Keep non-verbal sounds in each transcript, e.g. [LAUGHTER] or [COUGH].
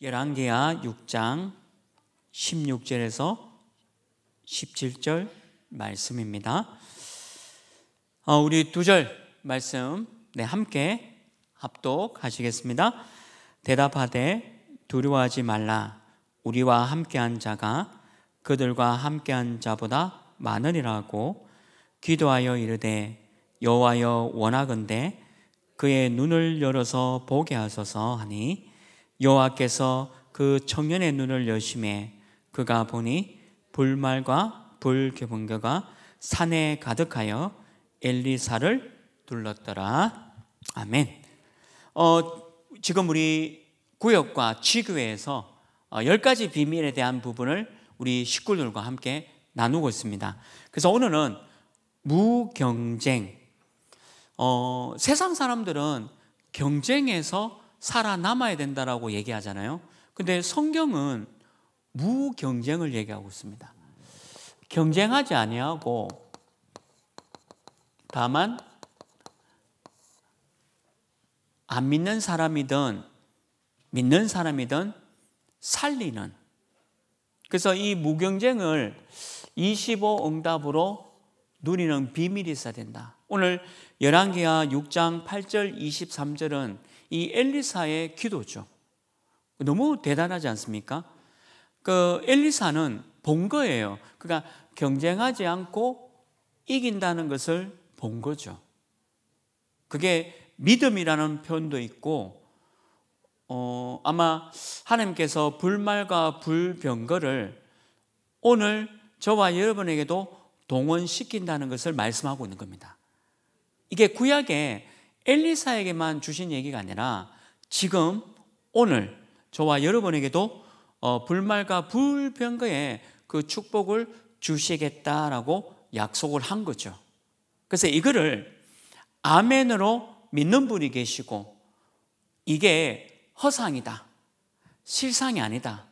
열왕기하 6장 16절에서 17절 말씀입니다. 어, 우리 두절 말씀 네, 함께 합독하시겠습니다. 대답하되 두려워하지 말라 우리와 함께한 자가 그들과 함께한 자보다 많으리라고 기도하여 이르되 여호와여 원하건대 그의 눈을 열어서 보게 하소서 하니 여호와께서 그 청년의 눈을 여심해 그가 보니 불말과 불개분교가 산에 가득하여 엘리사를 둘렀더라. 아멘. 어, 지금 우리 구역과 지교에서열 어, 가지 비밀에 대한 부분을 우리 식구들과 함께 나누고 있습니다. 그래서 오늘은 무경쟁. 어, 세상 사람들은 경쟁에서 살아남아야 된다라고 얘기하잖아요. 근데 성경은 무경쟁을 얘기하고 있습니다. 경쟁하지 아니하고 다만 안 믿는 사람이든 믿는 사람이든 살리는 그래서 이 무경쟁을 25 응답으로 누리는 비밀이 있어야 된다. 오늘 열왕기하 6장 8절 23절은 이 엘리사의 기도죠. 너무 대단하지 않습니까? 그 엘리사는 본 거예요. 그러니까 경쟁하지 않고 이긴다는 것을 본 거죠. 그게 믿음이라는 표현도 있고, 어, 아마 하나님께서 불말과 불병거를 오늘 저와 여러분에게도 동원시킨다는 것을 말씀하고 있는 겁니다. 이게 구약에 엘리사에게만 주신 얘기가 아니라 지금 오늘 저와 여러분에게도 어, 불말과 불병거의 그 축복을 주시겠다라고 약속을 한 거죠. 그래서 이거를 아멘으로 믿는 분이 계시고 이게 허상이다. 실상이 아니다.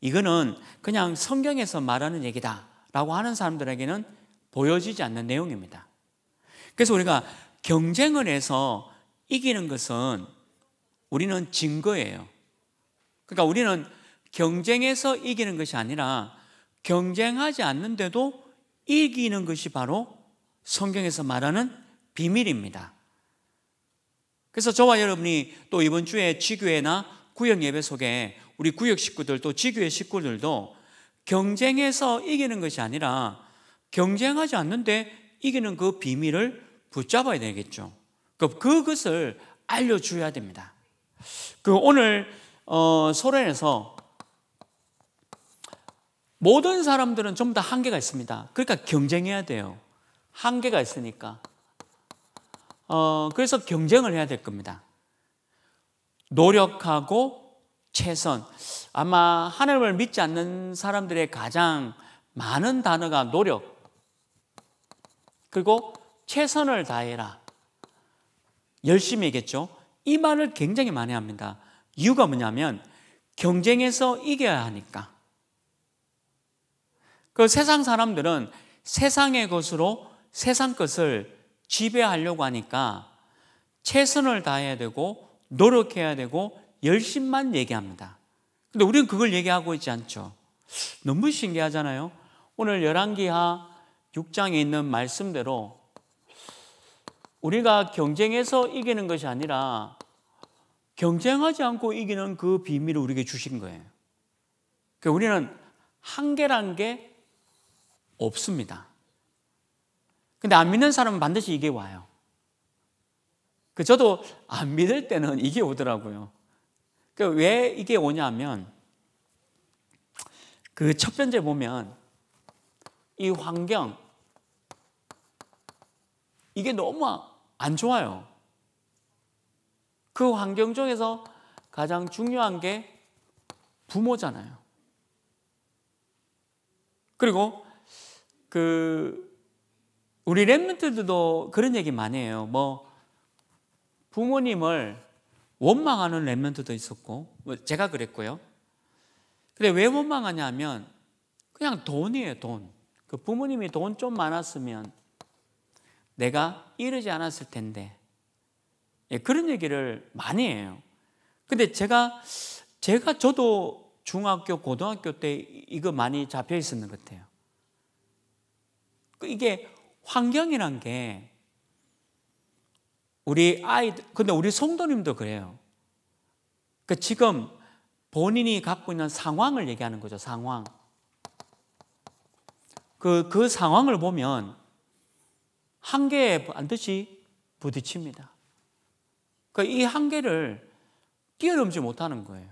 이거는 그냥 성경에서 말하는 얘기다. 라고 하는 사람들에게는 보여지지 않는 내용입니다. 그래서 우리가 경쟁을 해서 이기는 것은 우리는 증거예요. 그러니까 우리는 경쟁에서 이기는 것이 아니라 경쟁하지 않는데도 이기는 것이 바로 성경에서 말하는 비밀입니다. 그래서 저와 여러분이 또 이번 주에 지교회나 구역 예배 속에 우리 구역 식구들 또 지교회 식구들도 경쟁에서 이기는 것이 아니라 경쟁하지 않는데 이기는 그 비밀을 붙잡아야 되겠죠. 그, 그것을 알려줘야 됩니다. 그 오늘 어, 소련에서 모든 사람들은 전부 다 한계가 있습니다. 그러니까 경쟁해야 돼요. 한계가 있으니까. 어, 그래서 경쟁을 해야 될 겁니다. 노력하고 최선. 아마 하나님을 믿지 않는 사람들의 가장 많은 단어가 노력. 그리고 최선을 다해라. 열심히 했겠죠. 이 말을 굉장히 많이 합니다. 이유가 뭐냐면 경쟁에서 이겨야 하니까. 그 세상 사람들은 세상의 것으로 세상 것을 지배하려고 하니까 최선을 다해야 되고 노력해야 되고 열심만 얘기합니다. 근데 우리는 그걸 얘기하고 있지 않죠. 너무 신기하잖아요. 오늘 열왕기하 6장에 있는 말씀대로 우리가 경쟁해서 이기는 것이 아니라 경쟁하지 않고 이기는 그 비밀을 우리에게 주신 거예요. 그러니까 우리는 한계란 게 없습니다. 근데 안 믿는 사람은 반드시 이게 와요. 그 저도 안 믿을 때는 이게 오더라고요. 그왜 그러니까 이게 오냐면 그첫 번째 보면 이 환경 이게 너무 안 좋아요. 그 환경 중에서 가장 중요한 게 부모잖아요. 그리고 그 우리 랩멘트들도 그런 얘기 많이 해요. 뭐 부모님을 원망하는 랩멘트도 있었고 뭐 제가 그랬고요. 근데 왜 원망하냐면 그냥 돈이에요, 돈. 그 부모님이 돈 좀 많았으면 내가 이러지 않았을 텐데. 예, 그런 얘기를 많이 해요. 근데 제가, 제가 저도 중학교, 고등학교 때 이거 많이 잡혀 있었는 것 같아요. 그 이게 환경이란 게 우리 아이, 근데 우리 성도님도 그래요. 그 지금 본인이 갖고 있는 상황을 얘기하는 거죠, 상황. 그, 그 상황을 보면 한계에 반드시 부딪힙니다. 그이 그러니까 한계를 뛰어넘지 못하는 거예요.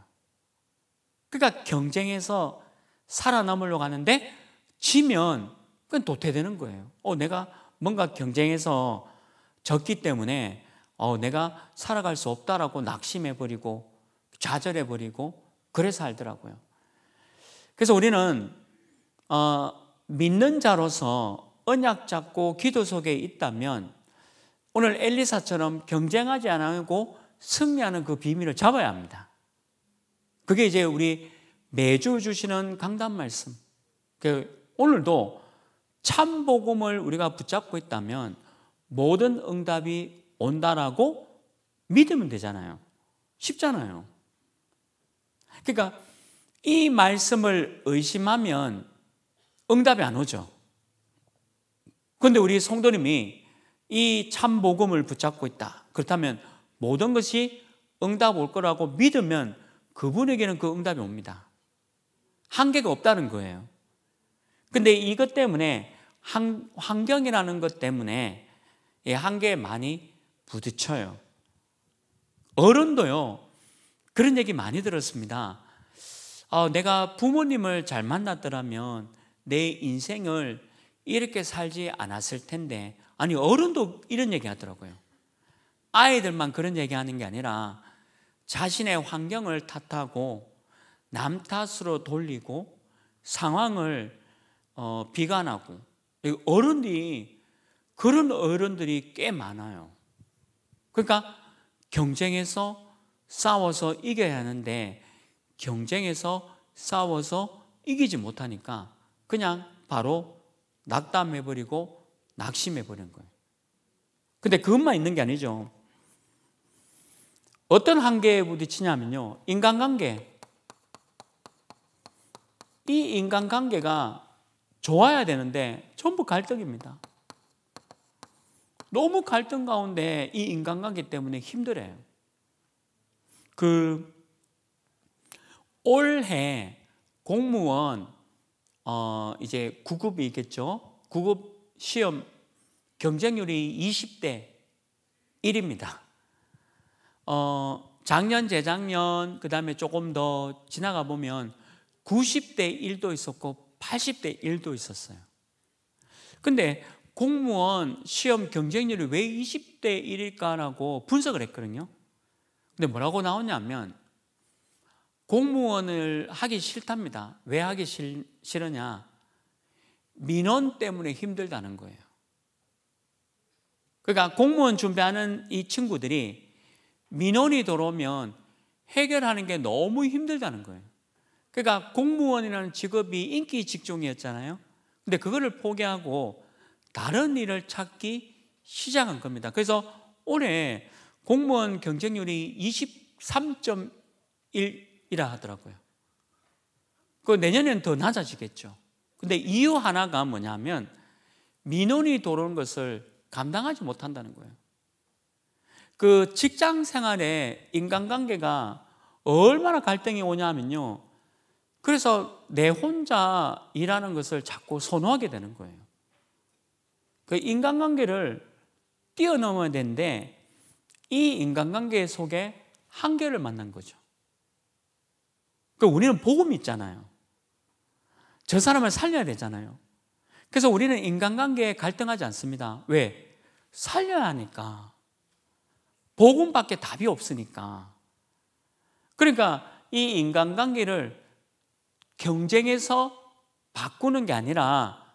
그러니까 경쟁에서 살아남으려고 하는데 지면 그건 도태되는 거예요. 어, 내가 뭔가 경쟁에서 졌기 때문에 어, 내가 살아갈 수 없다라고 낙심해버리고 좌절해버리고 그래서 살더라고요. 그래서 우리는 어, 믿는 자로서 언약 잡고 기도 속에 있다면 오늘 엘리사처럼 경쟁하지 않고 승리하는 그 비밀을 잡아야 합니다. 그게 이제 우리 매주 주시는 강단 말씀. 그 오늘도 참 복음을 우리가 붙잡고 있다면 모든 응답이 온다라고 믿으면 되잖아요. 쉽잖아요. 그러니까 이 말씀을 의심하면 응답이 안 오죠. 그런데 우리 성도님이 이 참복음을 붙잡고 있다. 그렇다면 모든 것이 응답 올 거라고 믿으면 그분에게는 그 응답이 옵니다. 한계가 없다는 거예요. 근데 이것 때문에 환, 환경이라는 것 때문에 이 한계에 많이 부딪혀요. 어른도요, 그런 얘기 많이 들었습니다. 어, 내가 부모님을 잘 만났더라면 내 인생을 이렇게 살지 않았을 텐데 아니 어른도 이런 얘기 하더라고요. 아이들만 그런 얘기 하는 게 아니라 자신의 환경을 탓하고 남 탓으로 돌리고 상황을 어, 비관하고 어른들이 그런 어른들이 꽤 많아요. 그러니까 경쟁에서 싸워서 이겨야 하는데 경쟁에서 싸워서 이기지 못하니까 그냥 바로 낙담해버리고 낙심해버린 거예요. 근데 그것만 있는 게 아니죠. 어떤 한계에 부딪히냐면요. 인간관계. 이 인간관계가 좋아야 되는데 전부 갈등입니다. 너무 갈등 가운데 이 인간관계 때문에 힘들어요. 그 올해 공무원 어, 이제 9급이 있겠죠. 9급 시험 경쟁률이 20대 1입니다. 어, 작년, 재작년, 그 다음에 조금 더 지나가 보면 90대 1도 있었고 80대 1도 있었어요. 근데 공무원 시험 경쟁률이 왜 20대 1일까라고 분석을 했거든요. 근데 뭐라고 나오냐면 공무원을 하기 싫답니다. 왜 하기 싫, 싫으냐? 민원 때문에 힘들다는 거예요. 그러니까 공무원 준비하는 이 친구들이 민원이 들어오면 해결하는 게 너무 힘들다는 거예요. 그러니까 공무원이라는 직업이 인기 직종이었잖아요. 근데 그거를 포기하고 다른 일을 찾기 시작한 겁니다. 그래서 올해 공무원 경쟁률이 이라 하더라고요. 그 내년엔 더 낮아지겠죠. 근데 이유 하나가 뭐냐면 민원이 들어오는 것을 감당하지 못한다는 거예요. 그 직장 생활에 인간관계가 얼마나 갈등이 오냐면요. 그래서 내 혼자 일하는 것을 자꾸 선호하게 되는 거예요. 그 인간관계를 뛰어넘어야 되는데 이 인간관계 속에 한계를 만난 거죠. 그 우리는 복음이 있잖아요. 저 사람을 살려야 되잖아요. 그래서 우리는 인간관계에 갈등하지 않습니다. 왜? 살려야 하니까. 복음밖에 답이 없으니까. 그러니까 이 인간관계를 경쟁에서 바꾸는 게 아니라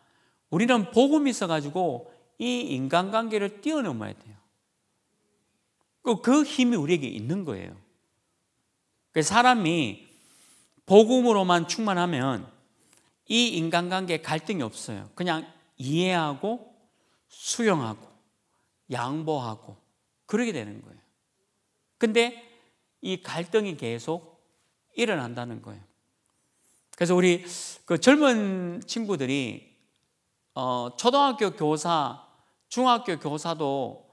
우리는 복음이 있어가지고 이 인간관계를 뛰어넘어야 돼요. 그, 그 힘이 우리에게 있는 거예요. 그 사람이 복음으로만 충만하면 이 인간관계 갈등이 없어요. 그냥 이해하고 수용하고 양보하고 그러게 되는 거예요. 근데 이 갈등이 계속 일어난다는 거예요. 그래서 우리 그 젊은 친구들이 어, 초등학교 교사, 중학교 교사도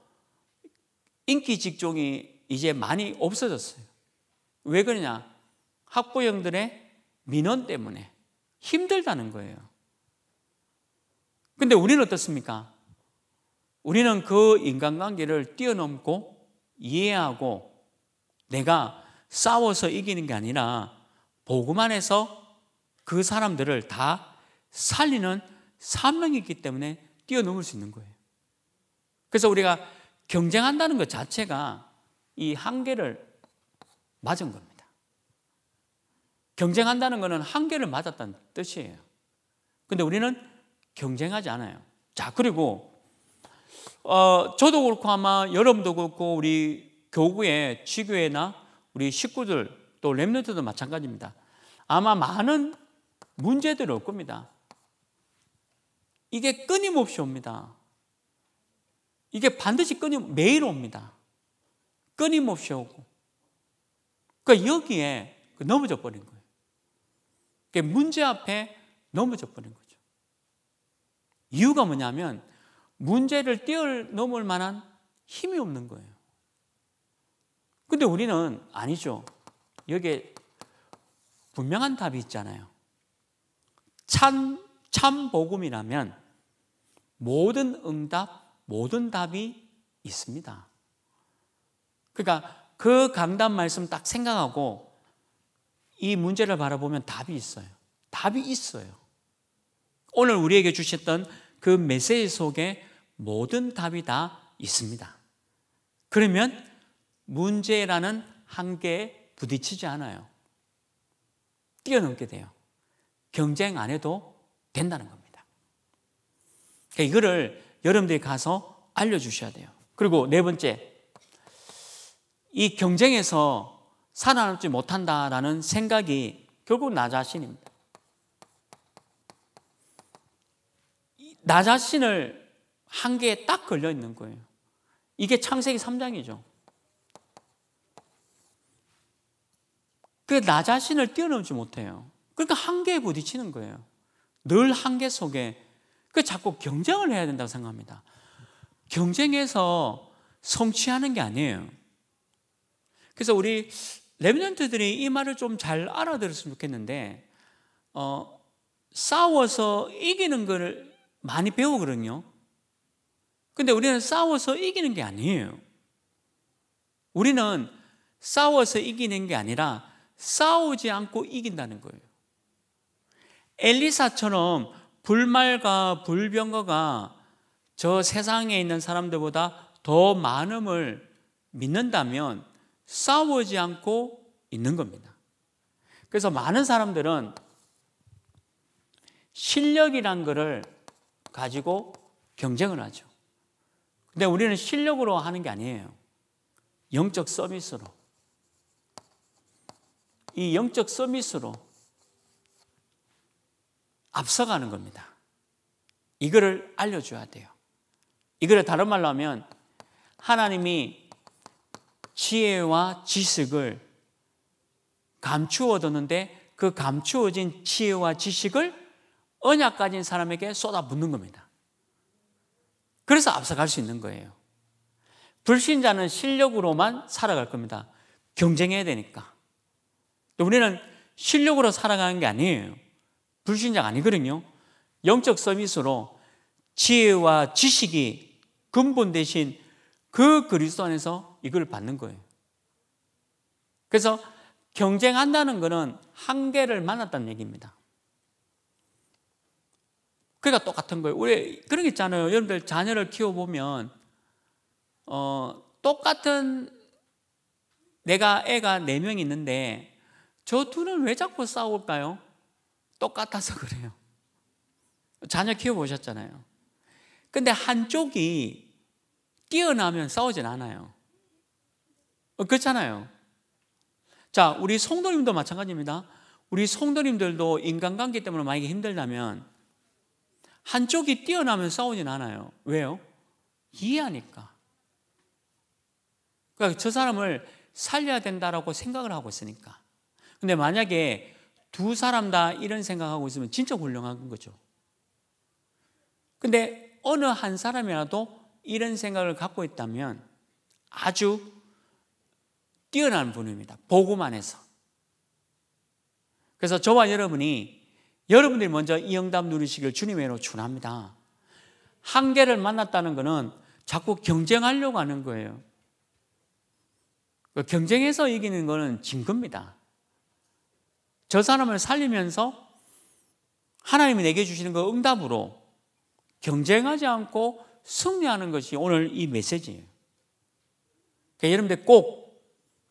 인기 직종이 이제 많이 없어졌어요. 왜 그러냐? 학부형들의 민원 때문에 힘들다는 거예요. 근데 우리는 어떻습니까? 우리는 그 인간관계를 뛰어넘고 이해하고 내가 싸워서 이기는 게 아니라 복음 안에서 그 사람들을 다 살리는 사명이 기 때문에 뛰어넘을 수 있는 거예요. 그래서 우리가 경쟁한다는 것 자체가 이 한계를 맞은 겁니다. 경쟁한다는 것은 한계를 맞았다는 뜻이에요. 근데 우리는 경쟁하지 않아요. 자, 그리고 어, 저도 그렇고 아마 여러분도 그렇고 우리 교구의 지교회나 우리 식구들 또 랩런트도 마찬가지입니다. 아마 많은 문제들이 올 겁니다. 이게 끊임없이 옵니다. 이게 반드시 끊임 매일 옵니다. 끊임없이 오고. 그러니까 여기에 그 넘어져 버린 거예요. 문제 앞에 넘어져 버린 거죠. 이유가 뭐냐면 문제를 뛰어넘을 만한 힘이 없는 거예요. 근데 우리는 아니죠. 여기에 분명한 답이 있잖아요. 참, 참 복음이라면 모든 응답, 모든 답이 있습니다. 그러니까 그 강단 말씀 딱 생각하고 이 문제를 바라보면 답이 있어요. 답이 있어요. 오늘 우리에게 주셨던 그 메시지 속에 모든 답이 다 있습니다. 그러면 문제라는 한계에 부딪히지 않아요. 뛰어넘게 돼요. 경쟁 안 해도 된다는 겁니다. 그러니까 이거를 여러분들이 가서 알려주셔야 돼요. 그리고 네 번째, 이 경쟁에서 살아남지 못한다라는 생각이 결국 나 자신입니다. 나 자신을 한계에 딱 걸려 있는 거예요. 이게 창세기 3장이죠. 그 나 자신을 뛰어넘지 못해요. 그러니까 한계에 부딪히는 거예요. 늘 한계 속에 그 자꾸 경쟁을 해야 된다고 생각합니다. 경쟁에서 성취하는 게 아니에요. 그래서 우리 레미넌트들이이 말을 좀 잘 알아들었으면 좋겠는데 어, 싸워서 이기는 걸 많이 배우거든요. 근데 우리는 싸워서 이기는 게 아니에요. 우리는 싸워서 이기는 게 아니라 싸우지 않고 이긴다는 거예요. 엘리사처럼 불말과 불병거가 저 세상에 있는 사람들보다 더 많음을 믿는다면 싸우지 않고 있는 겁니다. 그래서 많은 사람들은 실력이란 것을 가지고 경쟁을 하죠. 근데 우리는 실력으로 하는 게 아니에요. 영적 서비스로. 이 영적 서비스로 앞서가는 겁니다. 이거를 알려줘야 돼요. 이거를 다른 말로 하면 하나님이 지혜와 지식을 감추어뒀는데 그 감추어진 지혜와 지식을 언약 가진 사람에게 쏟아붓는 겁니다. 그래서 앞서갈 수 있는 거예요. 불신자는 실력으로만 살아갈 겁니다. 경쟁해야 되니까. 또 우리는 실력으로 살아가는 게 아니에요. 불신자가 아니거든요. 영적 서비스로 지혜와 지식이 근본 대신 그 그리스도 안에서 이걸 받는 거예요. 그래서 경쟁한다는 것은 한계를 만났다는 얘기입니다. 그러니까 똑같은 거예요. 우리 그런 게 있잖아요. 여러분들 자녀를 키워보면 어, 똑같은 내가 애가 네 명 있는데 저 둘은 왜 자꾸 싸울까요? 똑같아서 [LAUGHS] 그래요. 자녀 키워보셨잖아요. 근데 한쪽이 뛰어나면 싸우진 않아요. 어, 그렇잖아요. 자, 우리 성도님도 마찬가지입니다. 우리 성도님들도 인간관계 때문에 만약에 힘들다면 한쪽이 뛰어나면 싸우진 않아요. 왜요? 이해하니까. 그러니까 저 사람을 살려야 된다라고 생각을 하고 있으니까. 근데 만약에 두 사람 다 이런 생각하고 있으면 진짜 훌륭한 거죠. 근데 어느 한 사람이라도 이런 생각을 갖고 있다면 아주 뛰어난 분입니다. 보고만 해서. 그래서 저와 여러분이 여러분들이 먼저 이 영답 누리시길 주님으로 준합니다. 한계를 만났다는 것은 자꾸 경쟁하려고 하는 거예요. 그 경쟁해서 이기는 것은 진겁니다. 저 사람을 살리면서 하나님이 내게 주시는 그 응답으로 경쟁하지 않고 승리하는 것이 오늘 이 메시지예요. 그러니까 여러분들 꼭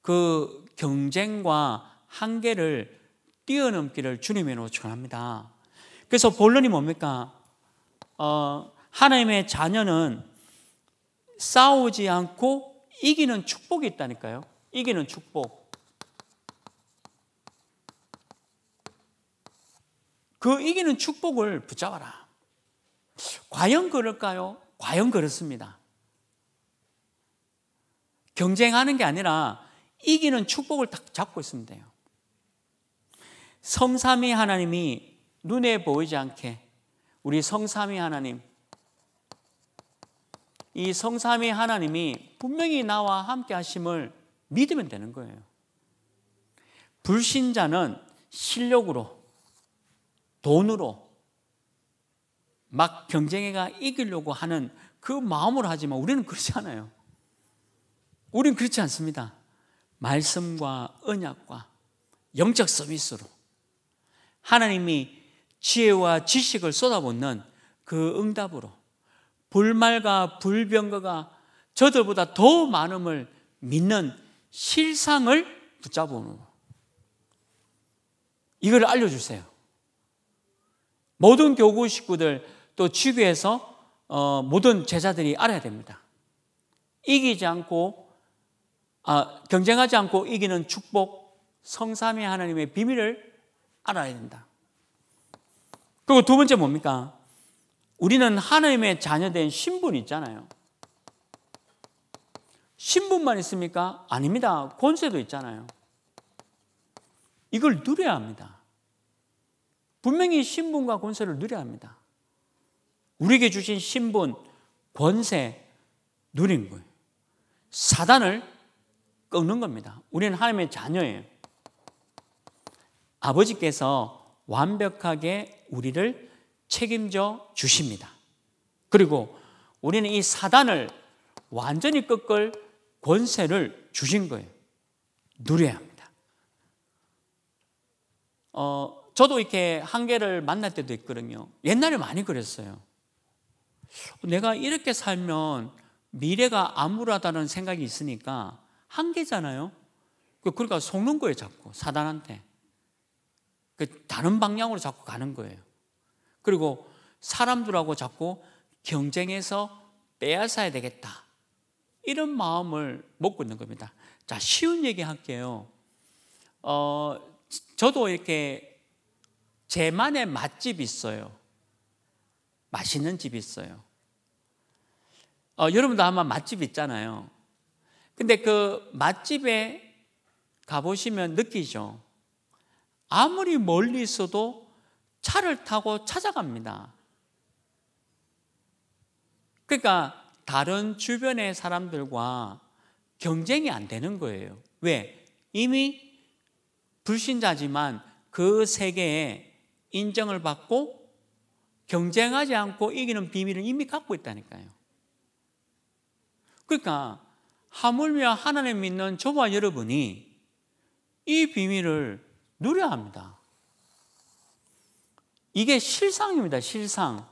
그 경쟁과 한계를 뛰어넘기를 주님의 로청합니다 그래서 본론이 뭡니까? 어, 하나님의 자녀는 싸우지 않고 이기는 축복이 있다니까요. 이기는 축복. 그 이기는 축복을 붙잡아라. 과연 그럴까요? 과연 그렇습니다. 경쟁하는 게 아니라 이기는 축복을 딱 잡고 있으면 돼요. 성삼위 하나님이 눈에 보이지 않게 우리 성삼위 하나님 이 성삼위 하나님이 분명히 나와 함께 하심을 믿으면 되는 거예요. 불신자는 실력으로 돈으로 막 경쟁해가 이기려고 하는 그 마음으로 하지만 우리는 그렇지 않아요. 우리는 그렇지 않습니다. 말씀과 언약과 영적 서비스로 하나님이 지혜와 지식을 쏟아붓는 그 응답으로 불말과 불병거가 저들보다 더 많음을 믿는 실상을 붙잡으는 이걸 알려주세요. 모든 교구 식구들 또주위에서 어, 모든 제자들이 알아야 됩니다. 이기지 않고 아, 경쟁하지 않고 이기는 축복, 성삼위 하나님의 비밀을 알아야 된다. 그리고 두 번째 뭡니까? 우리는 하나님의 자녀된 신분 있잖아요. 신분만 있습니까? 아닙니다. 권세도 있잖아요. 이걸 누려야 합니다. 분명히 신분과 권세를 누려야 합니다. 우리에게 주신 신분, 권세, 누린 거예요. 사단을 꺾는 겁니다. 우리는 하나님의 자녀예요. 아버지께서 완벽하게 우리를 책임져 주십니다. 그리고 우리는 이 사단을 완전히 꺾을 권세를 주신 거예요. 누려야 합니다. 어, 저도 이렇게 한계를 만날 때도 있거든요. 옛날에 많이 그랬어요. 내가 이렇게 살면 미래가 암울하다는 생각이 있으니까 한계잖아요. 그, 그러니까 속는 거예요, 자꾸. 사단한테. 그 다른 방향으로 자꾸 가는 거예요. 그리고 사람들하고 자꾸 경쟁해서 빼앗아야 되겠다. 이런 마음을 먹고 있는 겁니다. 자, 쉬운 얘기 할게요. 어, 저도 이렇게 제만의 맛집이 있어요. 맛있는 집이 있어요. 어, 여러분도 아마 맛집 있잖아요. 근데 그 맛집에 가보시면 느끼죠. 아무리 멀리 있어도 차를 타고 찾아갑니다. 그러니까 다른 주변의 사람들과 경쟁이 안 되는 거예요. 왜? 이미 불신자지만 그 세계에 인정을 받고 경쟁하지 않고 이기는 비밀을 이미 갖고 있다니까요. 그러니까 하물며 하나님 믿는 저와 여러분이 이 비밀을 누려야 합니다. 이게 실상입니다. 실상.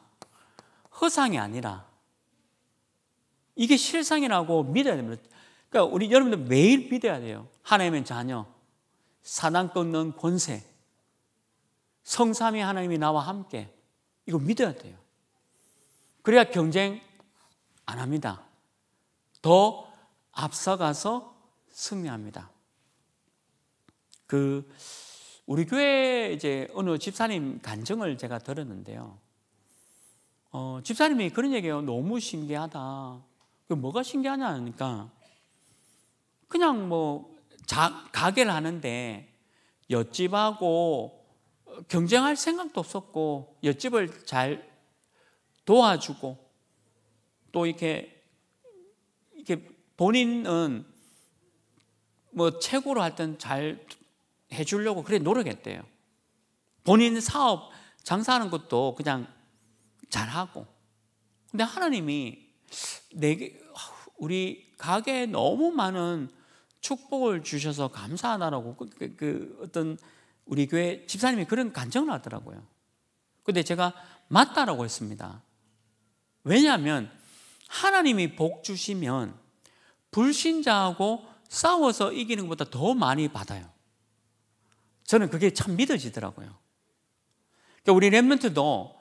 허상이 아니라. 이게 실상이라고 믿어야 됩니다. 그러니까 우리 여러분들 매일 믿어야 돼요. 하나님의 자녀, 사단 꺾는 권세, 성삼위 하나님이 나와 함께. 이거 믿어야 돼요. 그래야 경쟁 안 합니다. 더 앞서가서 승리합니다. 그 우리 교회 이제 어느 집사님 간증을 제가 들었는데요. 어, 집사님이 그런 얘기예요. 너무 신기하다. 그 뭐가 신기하냐 하니까 그냥 뭐 자, 가게를 하는데 옆집하고 경쟁할 생각도 없었고 옆집을 잘 도와주고 또 이렇게 이렇게 본인은 뭐 최고로 하여튼 잘 해주려고 그래 노력했대요. 본인 사업, 장사하는 것도 그냥 잘하고. 근데 하나님이 내게, 우리 가게에 너무 많은 축복을 주셔서 감사하다라고 그, 그, 그 어떤 우리 교회 집사님이 그런 간증을 하더라고요. 근데 제가 맞다라고 했습니다. 왜냐하면 하나님이 복 주시면 불신자하고 싸워서 이기는 것보다 더 많이 받아요. 저는 그게 참 믿어지더라고요. 그러니까 우리 랩런트도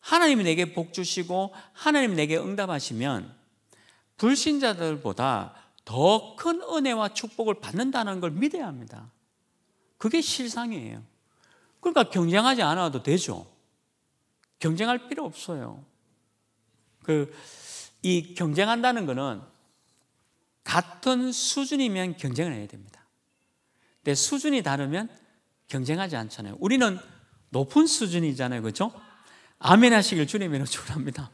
하나님이 내게 복 주시고 하나님 내게 응답하시면 불신자들보다 더 큰 은혜와 축복을 받는다는 걸 믿어야 합니다. 그게 실상이에요. 그러니까 경쟁하지 않아도 되죠. 경쟁할 필요 없어요. 그, 이 경쟁한다는 거는 같은 수준이면 경쟁을 해야 됩니다. 근데 수준이 다르면 경쟁하지 않잖아요. 우리는 높은 수준이잖아요. 그죠 아멘 하시길 주님으로 축원합니다.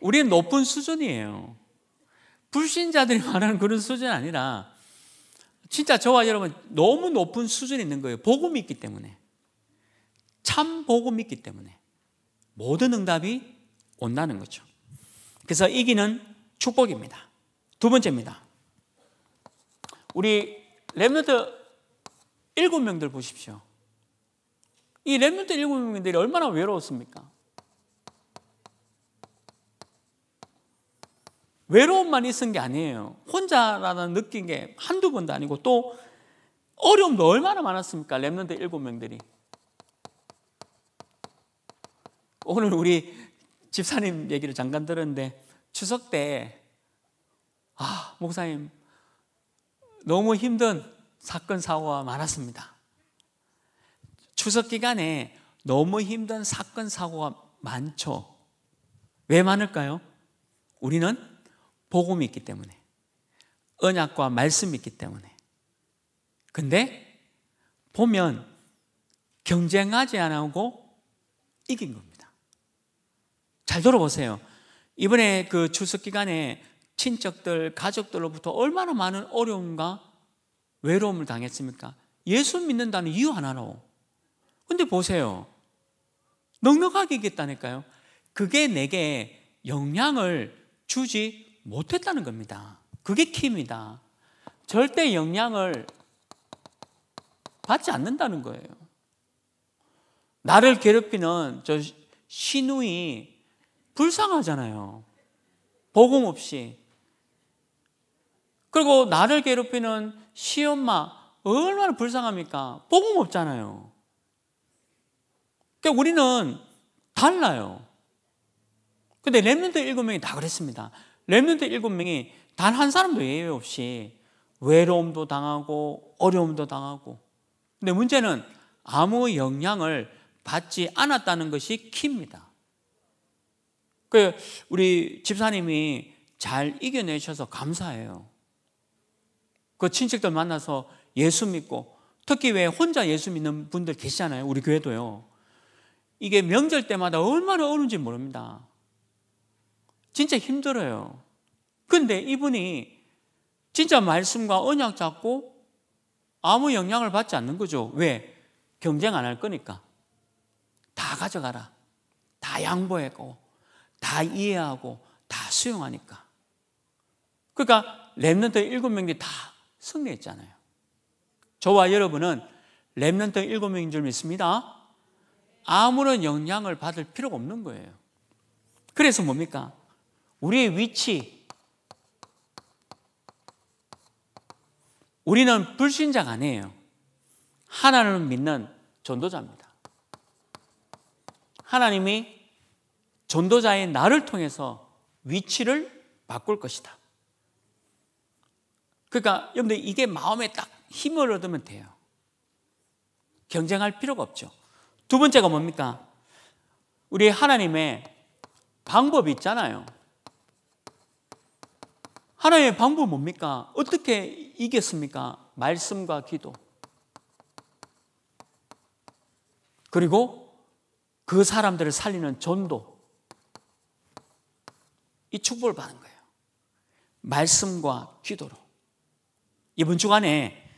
우리는 높은 수준이에요. 불신자들이 [LAUGHS] 말하는 그런 수준이 아니라 진짜 저와 여러분 너무 높은 수준이 있는 거예요. 복음이 있기 때문에. 참 복음이 있기 때문에 모든 응답이 온다는 거죠. 그래서 이기는 축복입니다. 두 번째입니다. 우리 렘넌트 일곱 명들 보십시오. 이 렘넌트 일곱 명들이 얼마나 외로웠습니까? 외로움만 있은 게 아니에요. 혼자라는 느낀 게 한두 번도 아니고 또 어려움도 얼마나 많았습니까? 렘넌트 일곱 명들이. 오늘 우리 집사님 얘기를 잠깐 들었는데 추석 때 아, 목사님, 너무 힘든 사건, 사고가 많았습니다. 추석 기간에 너무 힘든 사건, 사고가 많죠. 왜 많을까요? 우리는 복음이 있기 때문에. 언약과 말씀이 있기 때문에. 근데 보면 경쟁하지 않고 이긴 겁니다. 잘 들어보세요. 이번에 그 추석 기간에 친척들, 가족들로부터 얼마나 많은 어려움과 외로움을 당했습니까? 예수 믿는다는 이유 하나로. 근데 보세요. 넉넉하게 이겼다니까요. 그게 내게 영향을 주지 못했다는 겁니다. 그게 키입니다. 절대 영향을 받지 않는다는 거예요. 나를 괴롭히는 저 신우이 불쌍하잖아요. 복음 없이 그리고 나를 괴롭히는 시엄마 얼마나 불쌍합니까? 복음 없잖아요. 그러니까 우리는 달라요. 근데 렘런트 일곱 명이 다 그랬습니다. 렘런트 일곱 명이 단 한 사람도 예외 없이 외로움도 당하고 어려움도 당하고. 근데 문제는 아무 영향을 받지 않았다는 것이 키입니다. 그 우리 집사님이 잘 이겨내셔서 감사해요. 그 친척들 만나서 예수 믿고 특히 왜 혼자 예수 믿는 분들 계시잖아요. 우리 교회도요. 이게 명절 때마다 얼마나 어려운지 모릅니다. 진짜 힘들어요. 근데 이분이 진짜 말씀과 언약 잡고 아무 영향을 받지 않는 거죠. 왜? 경쟁 안 할 거니까. 다 가져가라. 다 양보했고, 다 이해하고, 다 수용하니까. 그러니까 랩런트 일곱 명이 다 승리했잖아요. 저와 여러분은 랩런트 일곱 명인 줄 믿습니다. 아무런 영향을 받을 필요가 없는 거예요. 그래서 뭡니까? 우리의 위치. 우리는 불신자가 아니에요. 하나님을 믿는 전도자입니다. 하나님이 전도자의 나를 통해서 위치를 바꿀 것이다. 그러니까 여러분들 이게 마음에 딱 힘을 얻으면 돼요. 경쟁할 필요가 없죠. 두 번째가 뭡니까? 우리 하나님의 방법이 있잖아요. 하나님의 방법 뭡니까? 어떻게 이겼습니까? 말씀과 기도. 그리고 그 사람들을 살리는 전도. 이 축복을 받은 거예요. 말씀과 기도로. 이번 주간에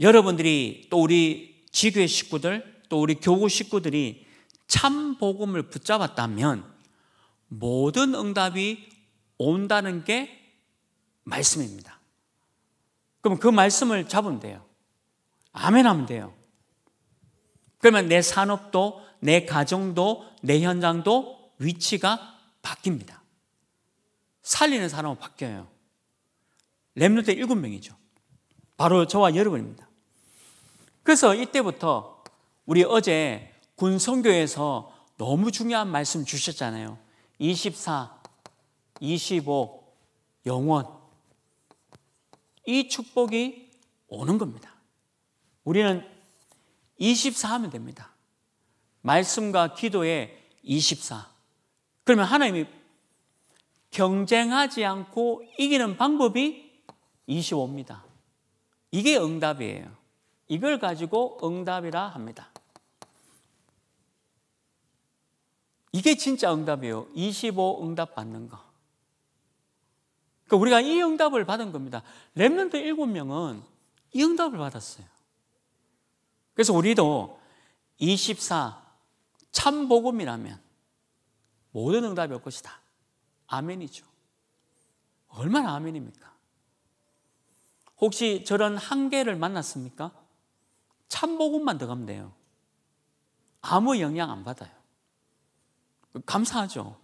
여러분들이 또 우리 지교의 식구들 또 우리 교구 식구들이 참 복음을 붙잡았다면 모든 응답이 온다는 게 말씀입니다. 그럼 그 말씀을 잡으면 돼요. 아멘 하면 돼요. 그러면 내 산업도, 내 가정도, 내 현장도 위치가 바뀝니다. 살리는 사람은 바뀌어요. 랩런트 7명이죠. 바로 저와 여러분입니다. 그래서 이때부터 우리 어제 군성교에서 너무 중요한 말씀 주셨잖아요. 24, 25, 영원. 이 축복이 오는 겁니다. 우리는 24 하면 됩니다. 말씀과 기도에 24. 그러면 하나님이 경쟁하지 않고 이기는 방법이 25입니다. 이게 응답이에요. 이걸 가지고 응답이라 합니다. 이게 진짜 응답이에요. 25 응답 받는 거. 그러니까 우리가 이 응답을 받은 겁니다. 랩런트 7명은 이 응답을 받았어요. 그래서 우리도 24 참복음이라면 모든 응답이 올 것이다. 아멘이죠. 얼마나 아멘입니까? 혹시 저런 한계를 만났습니까? 참복음만 들가면 돼요. 아무 영향 안 받아요. 감사하죠.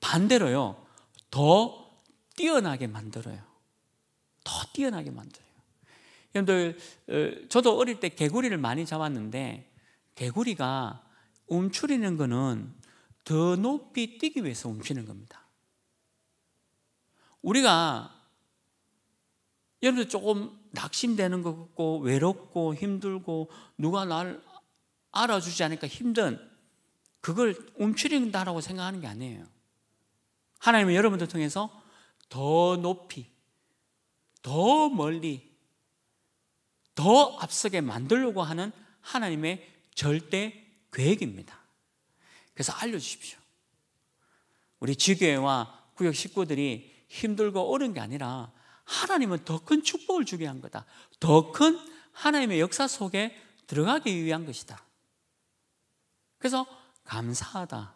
반대로요, 더 뛰어나게 만들어요. 더 뛰어나게 만들어요. 여러분들, 어, 저도 어릴 때 개구리를 많이 잡았는데, 개구리가 움츠리는 거는 더 높이 뛰기 위해서 움츠는 겁니다. 우리가 여러분 조금 낙심되는 것 같고 외롭고 힘들고 누가 날 알아주지 않으니까 힘든 그걸 움츠린다라고 생각하는 게 아니에요. 하나님은 여러분들 통해서 더 높이, 더 멀리, 더 앞서게 만들려고 하는 하나님의 절대 계획입니다. 그래서 알려주십시오. 우리 지교회와 구역 식구들이 힘들고 어려운 게 아니라 하나님은 더 큰 축복을 주게 한 거다. 더 큰 하나님의 역사 속에 들어가기 위한 것이다. 그래서 감사하다.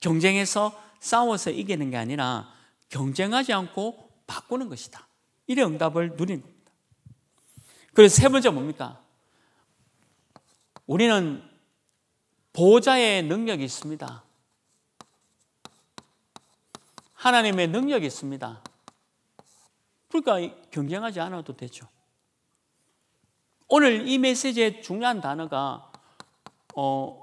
경쟁에서 싸워서 이기는 게 아니라 경쟁하지 않고 바꾸는 것이다. 이래 응답을 누린 겁니다. 그리고 세 번째 뭡니까? 우리는 보호자의 능력이 있습니다. 하나님의 능력이 있습니다. 그러니까 경쟁하지 않아도 되죠. 오늘 이 메시지의 중요한 단어가 어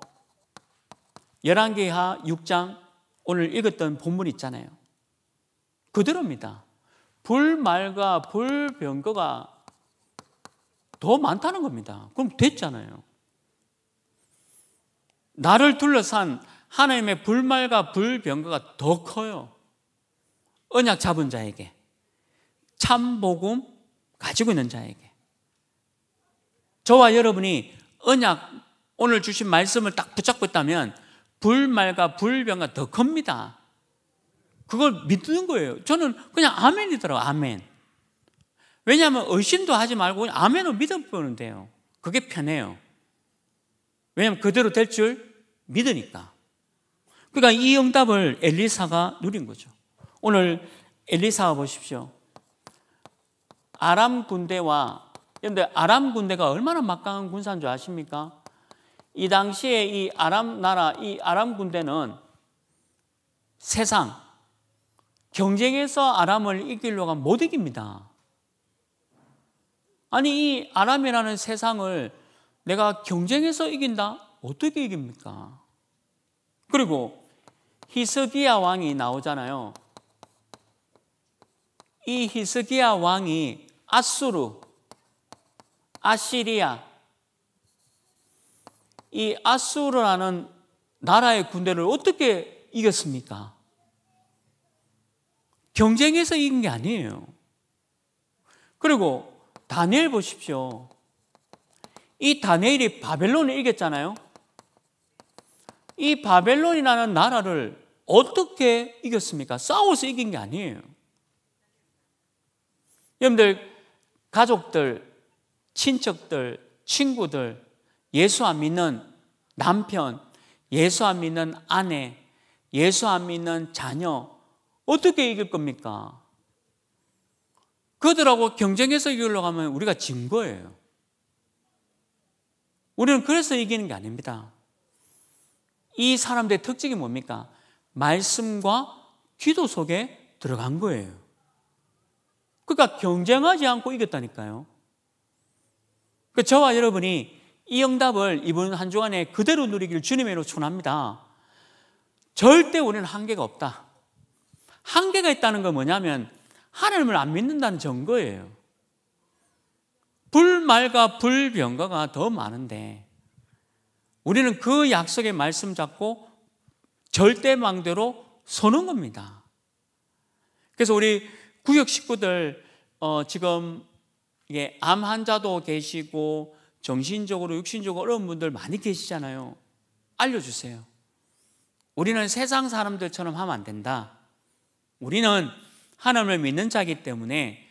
11개하 6장 오늘 읽었던 본문 있잖아요. 그대로입니다. 불말과 불병거가 더 많다는 겁니다. 그럼 됐잖아요. 나를 둘러싼 하나님의 불말과 불병거가 더 커요. 언약 잡은 자에게. 참 복음 가지고 있는 자에게 저와 여러분이 언약 오늘 주신 말씀을 딱 붙잡고 있다면 불말과 불병과 더 큽니다. 그걸 믿는 거예요. 저는 그냥 아멘이더라고 아멘. 왜냐하면 의심도 하지 말고 아멘을 믿어보면 돼요. 그게 편해요. 왜냐하면 그대로 될 줄 믿으니까. 그러니까 이 응답을 엘리사가 누린 거죠. 오늘 엘리사 보십시오. 아람 군대와 그런데 아람 군대가 얼마나 막강한 군사인 줄 아십니까? 이 당시에 이 아람 나라, 이 아람 군대는 세상 경쟁에서 아람을 이기려고 못 이깁니다. 아니 이 아람이라는 세상을 내가 경쟁에서 이긴다? 어떻게 이깁니까? 그리고 히스기야 왕이 나오잖아요. 이 히스기야 왕이 아수르, 아시리아. 이 아수르라는 나라의 군대를 어떻게 이겼습니까? 경쟁에서 이긴 게 아니에요. 그리고 다니엘 보십시오. 이 다니엘이 바벨론을 이겼잖아요. 이 바벨론이라는 나라를 어떻게 이겼습니까? 싸워서 이긴 게 아니에요. 여러분들 가족들, 친척들, 친구들, 예수 안 믿는 남편, 예수 안 믿는 아내, 예수 안 믿는 자녀, 어떻게 이길 겁니까? 그들하고 경쟁해서 이기려고 하면 우리가 진 거예요. 우리는 그래서 이기는 게 아닙니다. 이 사람들의 특징이 뭡니까? 말씀과 기도 속에 들어간 거예요. 그러니까 경쟁하지 않고 이겼다니까요. 그 저와 여러분이 이 응답을 이번 한 주간에 그대로 누리기를 주님으로 축원합니다. 절대 우리는 한계가 없다. 한계가 있다는 건 뭐냐면 하나님을 안 믿는다는 증거예요. 불말과 불병과가 더 많은데 우리는 그 약속의 말씀 잡고 절대망대로 서는 겁니다. 그래서 우리 구역 식구들 어, 지금 이게 암 환자도 계시고 정신적으로 육신적으로 어려운 분들 많이 계시잖아요. 알려주세요. 우리는 세상 사람들처럼 하면 안 된다. 우리는 하나님을 믿는 자기 때문에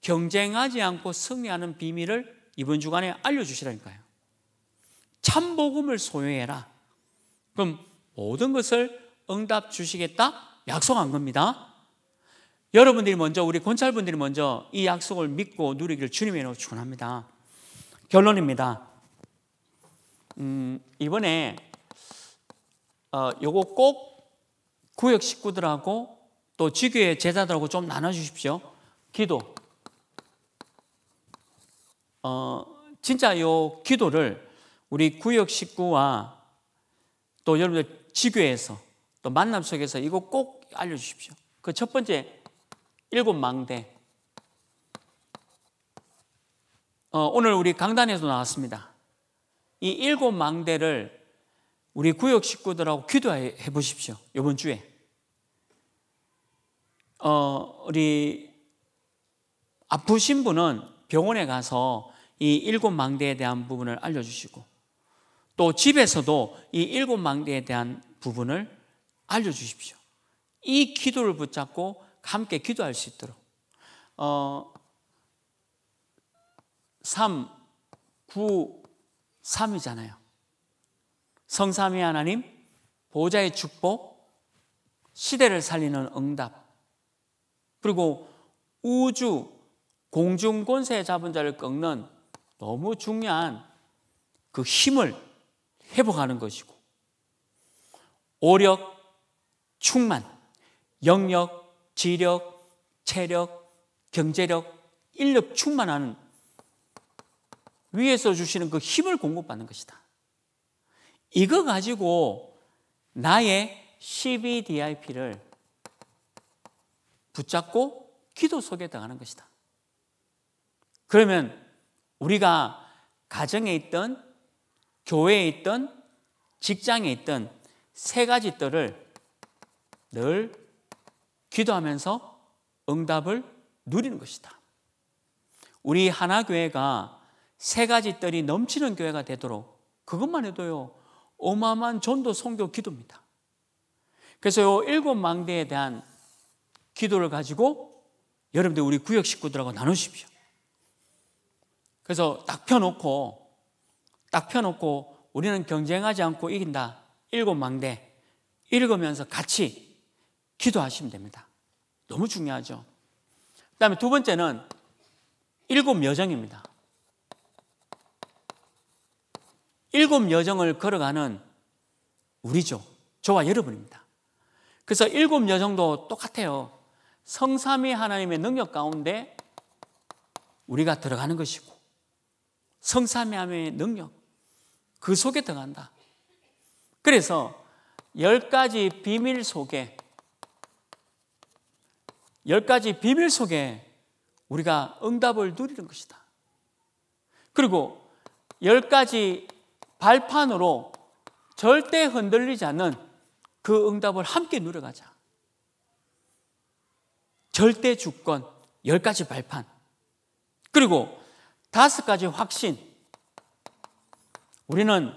경쟁하지 않고 승리하는 비밀을 이번 주간에 알려주시라니까요. 참복음을 소유해라. 그럼 모든 것을 응답 주시겠다? 약속한 겁니다. 여러분들이 먼저 우리 권찰분들이 먼저 이 약속을 믿고 누리기를 주님의 이름으로 축원합니다. 결론입니다. 음, 이번에 어, 요거 꼭 구역 식구들하고 또 지교의 제자들하고 좀 나눠주십시오. 기도. 어, 진짜 요 기도를 우리 구역 식구와 또 여러분들 지교에서 또 만남 속에서 이거 꼭 알려주십시오. 그 첫 번째 일곱 망대. 어, 오늘 우리 강단에도 나왔습니다. 이 일곱 망대를 우리 구역 식구들하고 기도해 보십시오. 이번 주에. 어, 우리 아프신 분은 병원에 가서 이 일곱 망대에 대한 부분을 알려주시고 또 집에서도 이 일곱 망대에 대한 부분을 알려주십시오. 이 기도를 붙잡고 함께 기도할 수 있도록 어, 3, 9, 3이잖아요 성삼위 하나님 보좌의 축복 시대를 살리는 응답 그리고 우주 공중 권세 잡은 자를 꺾는 너무 중요한 그 힘을 회복하는 것이고 오력, 충만, 영역, 지력, 체력, 경제력, 인력 충만하는 위에서 주시는 그 힘을 공급받는 것이다. 이거 가지고 나의 CBDIP를 붙잡고 기도 속에 당하는 것이다. 그러면 우리가 가정에 있던 교회에 있던 직장에 있던 세 가지 뜰을 늘 기도하면서 응답을 누리는 것이다. 우리 하나교회가 세 가지 뜰이 넘치는 교회가 되도록 그것만 해도요, 어마어마한 전도 성교 기도입니다. 그래서 요 일곱 망대에 대한 기도를 가지고 여러분들 우리 구역 식구들하고 나누십시오. 그래서 딱 펴놓고, 딱 펴놓고 우리는 경쟁하지 않고 이긴다. 일곱 망대. 읽으면서 같이 기도하시면 됩니다. 너무 중요하죠. 그 다음에 두 번째는 일곱 여정입니다. 일곱 여정을 걸어가는 우리죠. 저와 여러분입니다. 그래서 일곱 여정도 똑같아요. 성삼위 하나님의 능력 가운데 우리가 들어가는 것이고 성삼위 하나님의 능력 그 속에 들어간다. 그래서 열 가지 비밀 속에 열 가지 비밀 속에 우리가 응답을 누리는 것이다. 그리고 열 가지 발판으로 절대 흔들리지 않는 그 응답을 함께 누려가자. 절대 주권, 열 가지 발판. 그리고 다섯 가지 확신. 우리는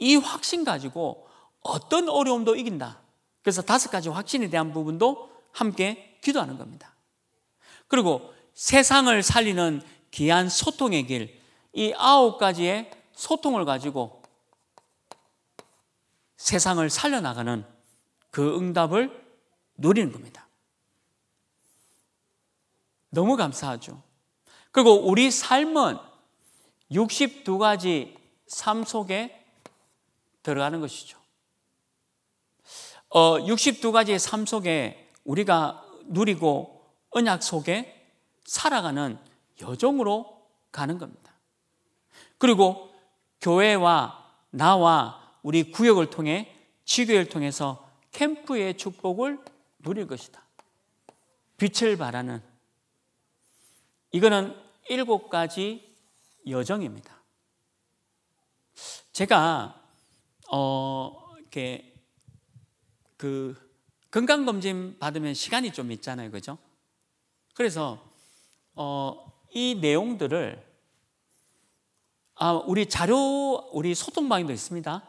이 확신 가지고 어떤 어려움도 이긴다. 그래서 다섯 가지 확신에 대한 부분도 함께 기도하는 겁니다. 그리고 세상을 살리는 귀한 소통의 길, 이 아홉 가지의 소통을 가지고 세상을 살려나가는 그 응답을 누리는 겁니다. 너무 감사하죠. 그리고 우리 삶은 62가지 삶 속에 들어가는 것이죠. 어, 62가지의 삶 속에 우리가 누리고 언약 속에 살아가는 여정으로 가는 겁니다. 그리고 교회와 나와 우리 구역을 통해 지교회를 통해서 캠프의 축복을 누릴 것이다. 빛을 바라는 이거는 일곱 가지 여정입니다. 제가 어 이렇게 그 건강검진 받으면 시간이 좀 있잖아요. 그죠? 그래서, 어, 이 내용들을, 아, 우리 자료, 우리 소통방에도 있습니다.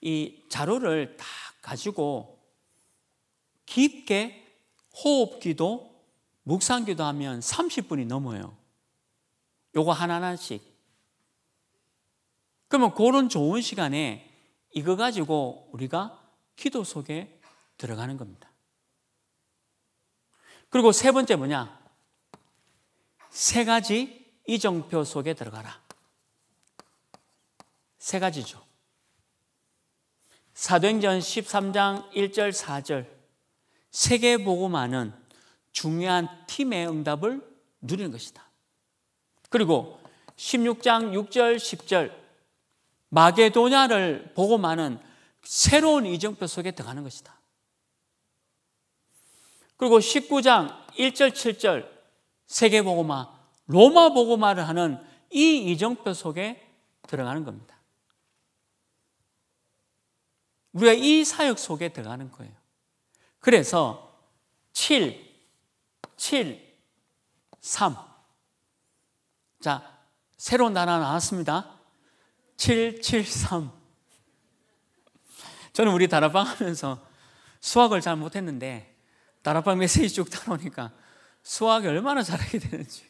이 자료를 다 가지고 깊게 호흡기도, 묵상기도 하면 30분이 넘어요. 요거 하나하나씩. 그러면 그런 좋은 시간에 이거 가지고 우리가 기도 속에 들어가는 겁니다. 그리고 세 번째 뭐냐? 세 가지 이정표 속에 들어가라. 세 가지죠. 사도행전 13장 1절 4절 세계보고만은 중요한 팀의 응답을 누리는 것이다. 그리고 16장 6절 10절 마게도냐를 보고만은 새로운 이정표 속에 들어가는 것이다. 그리고 19장 1절 7절 세계보고마 로마 보고마를 하는 이 이정표 속에 들어가는 겁니다. 우리가 이 사역 속에 들어가는 거예요. 그래서 7, 7, 3. 자, 새로운 단어 나왔습니다. 7, 7, 3. 저는 우리 다락방 하면서 수학을 잘 못했는데 다락방 메시지 쭉다라오니까 수학이 얼마나 잘하게 되는지.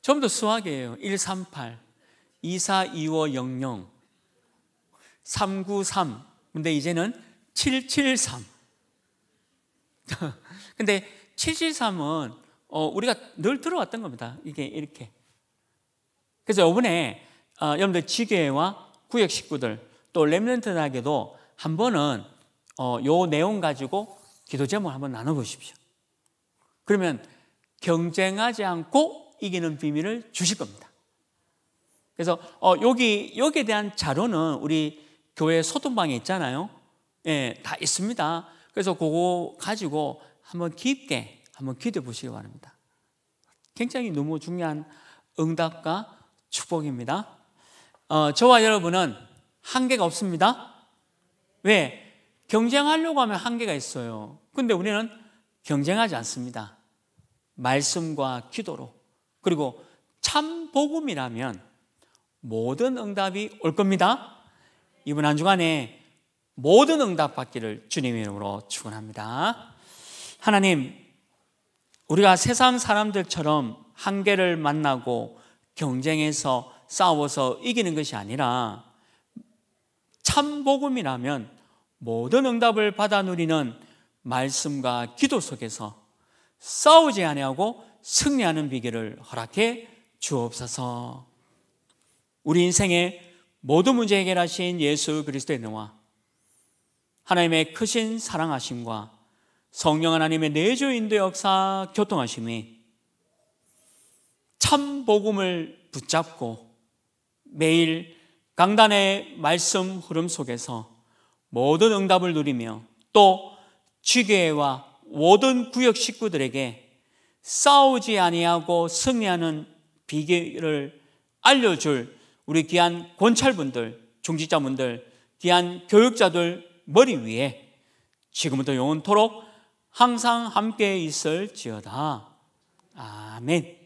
전부 수학이에요. 138, 242500, 393. 근데 이제는 773. [LAUGHS] 근데 773은 어, 우리가 늘 들어왔던 겁니다. 이게 이렇게. 그래서 이번에 어, 여러분들 지계와 구역 식구들 또 랩런트들에게도 한 번은 어, 요 내용 가지고 기도 제목 한번 나눠보십시오. 그러면 경쟁하지 않고 이기는 비밀을 주실 겁니다. 그래서 어, 여기 여기에 대한 자료는 우리 교회 소통방에 있잖아요. 예, 다 있습니다. 그래서 그거 가지고 한번 깊게 한번 기도해 보시기 바랍니다. 굉장히 너무 중요한 응답과 축복입니다. 어, 저와 여러분은 한계가 없습니다. 왜? 경쟁하려고 하면 한계가 있어요. 근데 우리는 경쟁하지 않습니다. 말씀과 기도로. 그리고 참 복음이라면 모든 응답이 올 겁니다. 이번 한 주간에 모든 응답 받기를 주님 이름으로 축원합니다. 하나님, 우리가 세상 사람들처럼 한계를 만나고 경쟁해서 싸워서 이기는 것이 아니라 참 복음이라면 모든 응답을 받아 누리는 말씀과 기도 속에서 싸우지 아니하고 승리하는 비결을 허락해 주옵소서. 우리 인생의 모든 문제 해결하신 예수 그리스도의 능와 하나님의 크신 사랑하심과 성령 하나님의 내주 인도 역사 교통하심이 참 복음을 붙잡고 매일 강단의 말씀 흐름 속에서 모든 응답을 누리며 또 지게와 모든 구역 식구들에게 싸우지 아니하고 승리하는 비결을 알려줄 우리 귀한 권찰분들, 중지자분들 귀한 교육자들 머리 위에 지금부터 영원토록 항상 함께 있을지어다. 아멘.